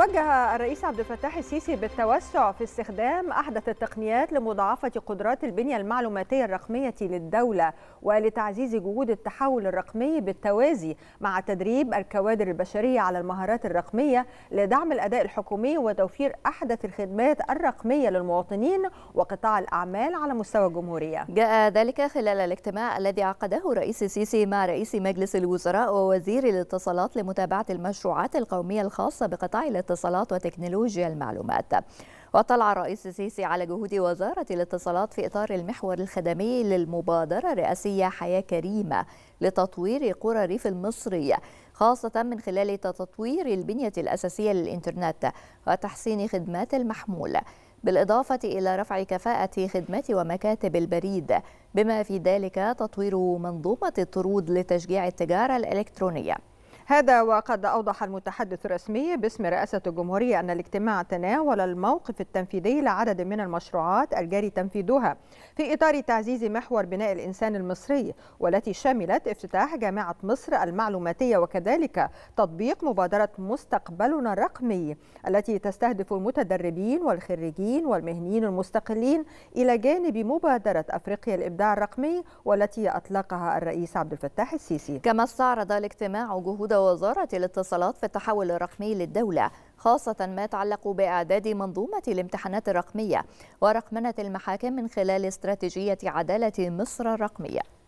وجه الرئيس عبد الفتاح السيسي بالتوسع في استخدام احدث التقنيات لمضاعفه قدرات البنيه المعلوماتيه الرقميه للدوله ولتعزيز جهود التحول الرقمي بالتوازي مع تدريب الكوادر البشريه على المهارات الرقميه لدعم الاداء الحكومي وتوفير احدث الخدمات الرقميه للمواطنين وقطاع الاعمال على مستوى الجمهوريه. جاء ذلك خلال الاجتماع الذي عقده الرئيس السيسي مع رئيس مجلس الوزراء ووزير الاتصالات لمتابعه المشروعات القوميه الخاصه بقطاع الاتصالات الاتصالات وتكنولوجيا المعلومات وطلع الرئيس السيسي على جهود وزارة الاتصالات في إطار المحور الخدمي للمبادرة الرئاسية حياة كريمة لتطوير قرى الريف المصرية خاصة من خلال تطوير البنية الأساسية للإنترنت وتحسين خدمات المحمول بالإضافة إلى رفع كفاءة خدمات ومكاتب البريد بما في ذلك تطوير منظومة الطرود لتشجيع التجارة الإلكترونية هذا وقد أوضح المتحدث الرسمي باسم رئاسة الجمهورية أن الاجتماع تناول الموقف التنفيذي لعدد من المشروعات الجاري تنفيذها في إطار تعزيز محور بناء الإنسان المصري والتي شملت افتتاح جامعة مصر المعلوماتية وكذلك تطبيق مبادرة مستقبلنا الرقمي التي تستهدف المتدربين والخريجين والمهنيين المستقلين إلى جانب مبادرة أفريقيا الإبداع الرقمي والتي أطلقها الرئيس عبد الفتاح السيسي كما استعرض الاجتماع جهود وزارة الاتصالات في التحول الرقمي للدولة خاصة ما يتعلق بإعداد منظومة الامتحانات الرقمية ورقمنة المحاكم من خلال استراتيجية عدالة مصر الرقمية